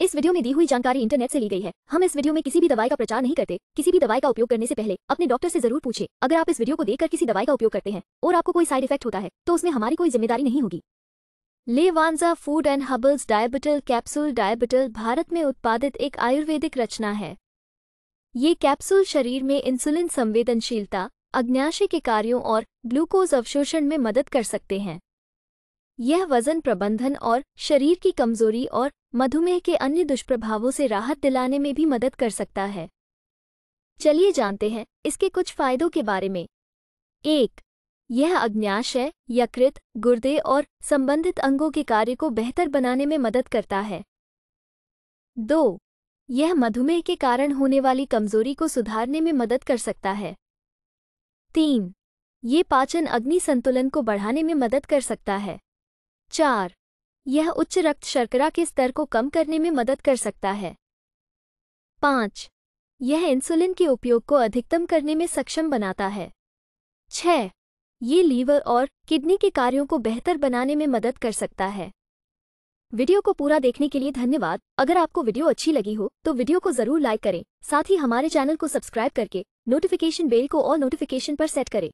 इस वीडियो में दी हुई जानकारी इंटरनेट से ली गई है हम इस वीडियो में किसी भी दवाई का प्रचार नहीं करते किसी भी दवाई का उपयोग करने से पहले अपने डॉक्टर से जरूर पूछे अगर आप इस वीडियो को देखकर किसी दवाई का उपयोग करते हैं और आपको कोई साइड इफेक्ट होता है तो उसमें हमारी कोई जिम्मेदारी नहीं होगी लेवांजा फूड एंड हर्बल्स डायबिटल कैप्सूल डायबिटल भारत में उत्पादित एक आयुर्वेदिक रचना है ये कैप्सूल शरीर में इंसुलिन संवेदनशीलता अग्न्याशय के कार्यों और ग्लूकोज अवशोषण में मदद कर सकते हैं यह वजन प्रबंधन और शरीर की कमजोरी और मधुमेह के अन्य दुष्प्रभावों से राहत दिलाने में भी मदद कर सकता है चलिए जानते हैं इसके कुछ फायदों के बारे में एक यह अग्न्याशय यकृत गुर्दे और संबंधित अंगों के कार्य को बेहतर बनाने में मदद करता है दो यह मधुमेह के कारण होने वाली कमजोरी को सुधारने में मदद कर सकता है तीन ये पाचन अग्नि संतुलन को बढ़ाने में मदद कर सकता है चार यह उच्च रक्त शर्करा के स्तर को कम करने में मदद कर सकता है पाँच यह इंसुलिन के उपयोग को अधिकतम करने में सक्षम बनाता है छह ये लीवर और किडनी के कार्यों को बेहतर बनाने में मदद कर सकता है वीडियो को पूरा देखने के लिए धन्यवाद अगर आपको वीडियो अच्छी लगी हो तो वीडियो को जरूर लाइक करें साथ ही हमारे चैनल को सब्सक्राइब करके नोटिफिकेशन बेल को और नोटिफिकेशन पर सेट करें